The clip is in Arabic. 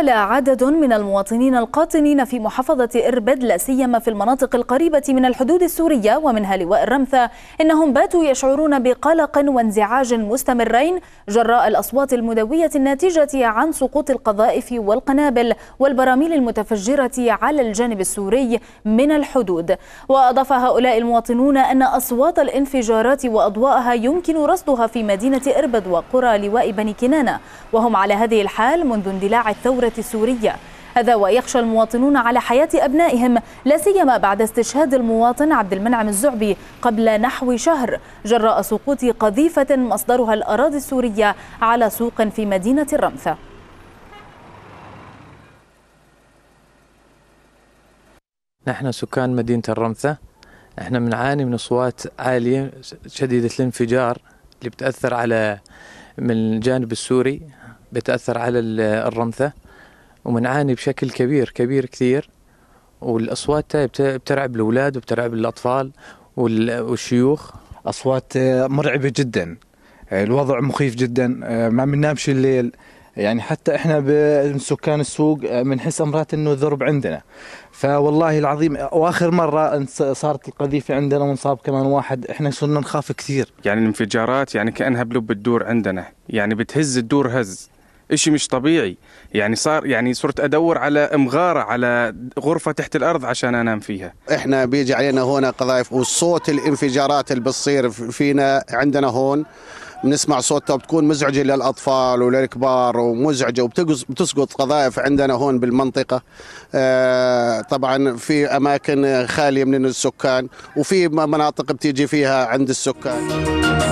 قال عدد من المواطنين القاطنين في محافظة إربد لا سيما في المناطق القريبة من الحدود السورية ومنها لواء الرمثة إنهم باتوا يشعرون بقلق وانزعاج مستمرين جراء الأصوات المدوية الناتجة عن سقوط القذائف والقنابل والبراميل المتفجرة على الجانب السوري من الحدود وأضاف هؤلاء المواطنون أن أصوات الانفجارات وأضواءها يمكن رصدها في مدينة إربد وقرى لواء بني كنانة وهم على هذه الحال منذ اندلاع الثورة السورية هذا ويخشى المواطنون على حياة أبنائهم لا سيما بعد استشهاد المواطن عبد المنعم الزعبي قبل نحو شهر جراء سقوط قذيفة مصدرها الأراضي السورية على سوق في مدينة الرمثة نحن سكان مدينة الرمثة احنا بنعاني من أصوات عالية شديدة الانفجار اللي بتأثر على من الجانب السوري بتأثر على الرمثة ومنعاني بشكل كبير كبير كثير والاصوات بترعب الاولاد وبترعب الاطفال والشيوخ اصوات آه، مرعبه جدا آه، الوضع مخيف جدا آه، ما بننامش الليل يعني حتى احنا سكان السوق بنحس امرات انه الذرب عندنا فوالله العظيم واخر مره صارت القذيفه عندنا وانصاب كمان واحد احنا صرنا نخاف كثير يعني الانفجارات يعني كانها بلب الدور عندنا يعني بتهز الدور هز شيء مش طبيعي يعني صار يعني صرت ادور على مغاره على غرفه تحت الارض عشان انام فيها احنا بيجي علينا هنا قذايف وصوت الانفجارات اللي بتصير فينا عندنا هون بنسمع صوتها بتكون مزعجة للأطفال وللكبار ومزعجة وبتسقط قذائف عندنا هون بالمنطقة آه، طبعا في أماكن خالية من السكان وفي مناطق بتيجي فيها عند السكان